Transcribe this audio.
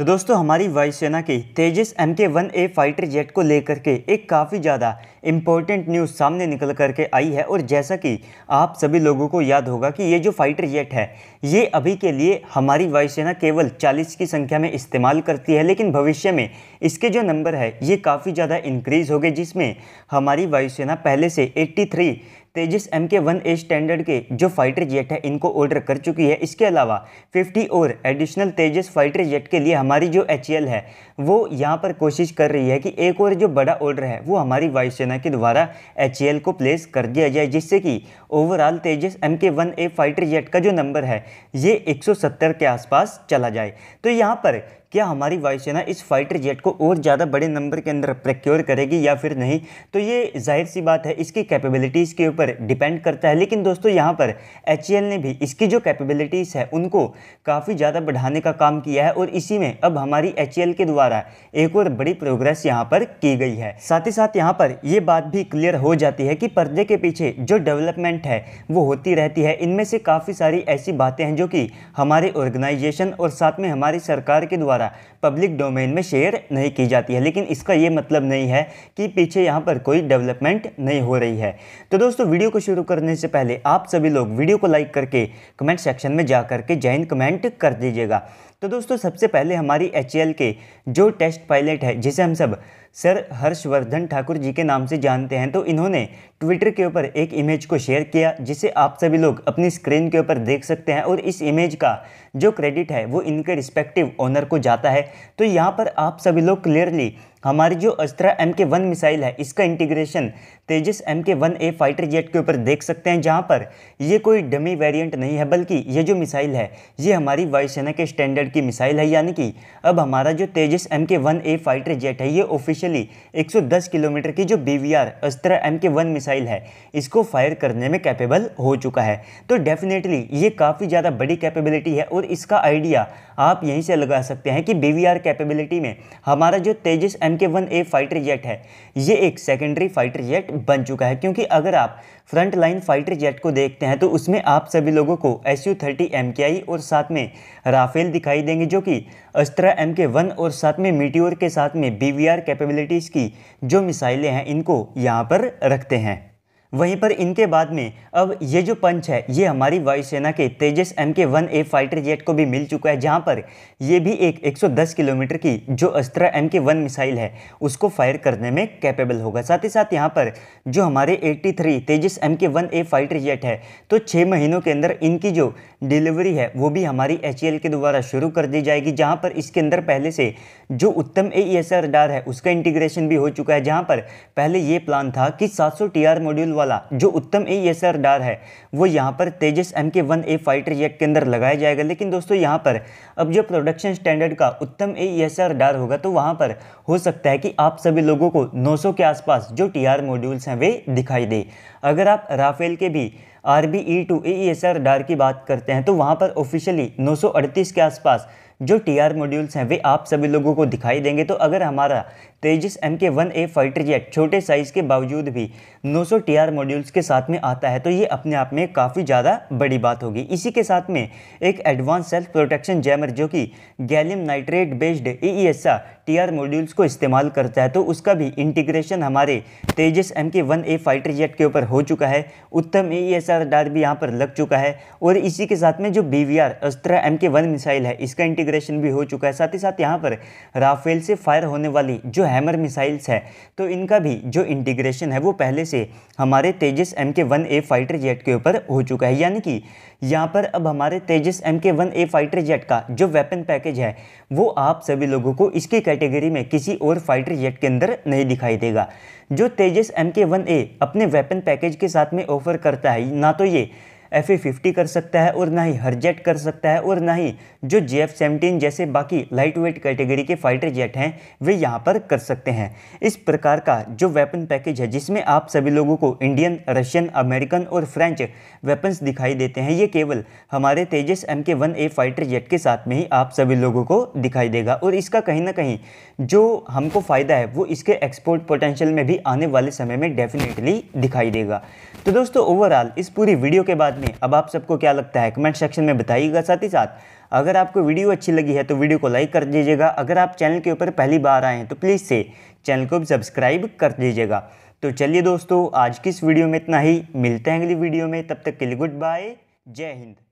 तो दोस्तों हमारी वायुसेना के Tejas M K one A fighter jet को लेकर के एक काफ़ी ज़्यादा इम्पोर्टेंट न्यूज़ सामने निकल कर के आई है और जैसा कि आप सभी लोगों को याद होगा कि ये जो फाइटर जेट है ये अभी के लिए हमारी वायुसेना केवल 40 की संख्या में इस्तेमाल करती है लेकिन भविष्य में इसके जो नंबर है ये काफ़ी ज़्यादा इंक्रीज़ हो गए जिसमें हमारी वायुसेना पहले से eighty Tejas M K one A standard के जो फाइटर जेट है इनको ऑर्डर कर चुकी है इसके अलावा 50 और एडिशनल तेजस फाइटर जेट के लिए हमारी जो एच है वो यहाँ पर कोशिश कर रही है कि एक और जो बड़ा ऑर्डर है वो हमारी वायुसेना के द्वारा एच को प्लेस कर दिया जाए जिससे कि overall Tejas M K one A fighter jet का जो नंबर है ये 170 के आसपास चला जाए तो यहाँ पर क्या हमारी वायुसेना इस फाइटर जेट को और ज़्यादा बड़े नंबर के अंदर प्रक्योर करेगी या फिर नहीं तो ये जाहिर सी बात है इसकी कैपेबिलिटीज़ के ऊपर डिपेंड करता है लेकिन दोस्तों यहाँ पर एच ने भी इसकी जो कैपेबिलिटीज़ है उनको काफ़ी ज़्यादा बढ़ाने का काम किया है और इसी में अब हमारी एच के द्वारा एक और बड़ी प्रोग्रेस यहाँ पर की गई है साथ ही साथ यहाँ पर ये बात भी क्लियर हो जाती है कि पर्दे के पीछे जो डेवलपमेंट है वो होती रहती है इनमें से काफ़ी सारी ऐसी बातें हैं जो कि हमारे ऑर्गेनाइजेशन और साथ में हमारी सरकार के द्वारा द्वारा पब्लिक डोमेन में शेयर नहीं की जाती है लेकिन इसका ये मतलब नहीं है कि पीछे यहाँ पर कोई डेवलपमेंट नहीं हो रही है तो दोस्तों वीडियो को शुरू करने से पहले आप सभी लोग वीडियो को लाइक करके कमेंट सेक्शन में जा करके जैन कमेंट कर दीजिएगा तो दोस्तों सबसे पहले हमारी एच के जो टेस्ट पायलट है जिसे हम सब सर हर्षवर्धन ठाकुर जी के नाम से जानते हैं तो इन्होंने ट्विटर के ऊपर एक इमेज को शेयर किया जिसे आप सभी लोग अपनी स्क्रीन के ऊपर देख सकते हैं और इस इमेज का जो क्रेडिट है वो इनके रिस्पेक्टिव ओनर को जाता है तो यहाँ पर आप सभी लोग क्लियरली हमारी जो Astra M K one missile है इसका integration Tejas M K one A fighter jet के ऊपर देख सकते हैं जहाँ पर ये कोई डमी वेरिएंट नहीं है बल्कि ये जो मिसाइल है ये हमारी वायुसेना के स्टैंडर्ड की मिसाइल है यानी कि अब हमारा जो Tejas M K one A fighter jet है ये ऑफिशियली 110 किलोमीटर की जो B V R Astra M K one missile है इसको फायर करने में कैपेबल हो चुका है तो डेफिनेटली ये काफ़ी ज़्यादा बड़ी कैपेबिलिटी है और इसका आइडिया आप यहीं से लगा सकते हैं कि बी वी आर कैपेबिलिटी में हमारा जो Tejas M M K one A fighter jet है ये एक सेकेंडरी फाइटर जेट बन चुका है क्योंकि अगर आप फ्रंट लाइन फाइटर जेट को देखते हैं तो उसमें आप सभी लोगों को एस यू थर्टी एम के आई और साथ में राफेल दिखाई देंगे जो कि अस्त्रा एम के वन और साथ में मीटियोर के साथ में बी वी आर कैपेबिलिटीज़ की जो मिसाइलें हैं इनको यहाँ पर रखते हैं वहीं पर इनके बाद में अब ये जो पंच है ये हमारी वायुसेना के Tejas M K one A fighter jet को भी मिल चुका है जहां पर ये भी एक 110 किलोमीटर की जो अस्त्र एम के वन मिसाइल है उसको फायर करने में कैपेबल होगा साथ ही साथ यहां पर जो हमारे 83 Tejas M K one A fighter jet है तो छः महीनों के अंदर इनकी जो डिलीवरी है वो भी हमारी एच के द्वारा शुरू कर दी जाएगी जहाँ पर इसके अंदर पहले से जो उत्तम ए e डार है उसका इंटीग्रेशन भी हो चुका है जहाँ पर पहले ये प्लान था कि सात सौ मॉड्यूल वाला जो उत्तम ए एस आर डार है वो यहाँ पर Tejas M K one A fighter jet के अंदर लगाया जाएगा लेकिन दोस्तों यहाँ पर अब जो प्रोडक्शन स्टैंडर्ड का उत्तम ए एस आर डार होगा तो वहाँ पर हो सकता है कि आप सभी लोगों को 900 के आसपास जो टी आर मॉड्यूल्स हैं वे दिखाई दे अगर आप राफेल के भी R B E two A S radar की बात करते हैं तो वहाँ पर ऑफिशियली 938 के आसपास जो टी आर मॉड्यूल्स हैं वे आप सभी लोगों को दिखाई देंगे तो अगर हमारा Tejas M K one A fighter jet छोटे साइज़ के बावजूद भी 900 आर मॉड्यूल्स के साथ में आता है तो ये अपने आप में काफ़ी ज़्यादा बड़ी बात होगी इसी के साथ में एक एडवांस सेल्फ प्रोटेक्शन जैमर जो कि gallium nitrate based E T R modules को इस्तेमाल करता है तो उसका भी इंटीग्रेशन हमारे Tejas M K one A fighter jet के ऊपर हो चुका है उत्तम ई एस आर डार भी यहाँ पर लग चुका है और इसी के साथ में जो B V R Astra M K one missile है इसका इंटीग्रेशन इंटीग्रेशन भी हो चुका है साथ ही साथ यहाँ पर राफेल से फायर होने वाली जो हैमर मिसाइल्स है तो इनका भी जो इंटीग्रेशन है वो पहले से हमारे Tejas M K one A fighter jet के ऊपर हो चुका है यानी कि यहाँ पर अब हमारे Tejas M K one A fighter jet का जो वेपन पैकेज है वो आप सभी लोगों को इसकी कैटेगरी में किसी और फाइटर जेट के अंदर नहीं दिखाई देगा जो तेजस एम के वन ए अपने वेपन पैकेज के साथ में ऑफर करता है ना तो ये एफ ए फिफ्टी कर सकता है और ना ही हरजेट कर सकता है और ना ही जो जे एफ सेवनटीन जैसे बाकी लाइट वेट कैटेगरी के फाइटर जेट हैं वे यहाँ पर कर सकते हैं इस प्रकार का जो वेपन पैकेज है जिसमें आप सभी लोगों को इंडियन रशियन अमेरिकन और फ्रेंच वेपन्स दिखाई देते हैं ये केवल हमारे Tejas M K one A fighter jet के साथ में ही आप सभी लोगों को दिखाई देगा और इसका कहीं ना कहीं जो हमको फ़ायदा है वो इसके एक्सपोर्ट पोटेंशियल में भी आने वाले समय में डेफिनेटली दिखाई देगा तो दोस्तों ओवरऑल इस पूरी वीडियो के बाद आपने अब आप सबको क्या लगता है कमेंट सेक्शन में बताइएगा साथ ही साथ अगर आपको वीडियो अच्छी लगी है तो वीडियो को लाइक कर दीजिएगा अगर आप चैनल के ऊपर पहली बार आए हैं तो प्लीज़ से चैनल को भी सब्सक्राइब कर दीजिएगा तो चलिए दोस्तों आज की इस वीडियो में इतना ही मिलते हैं अगली वीडियो में तब तक के लिए गुड बाय जय हिंद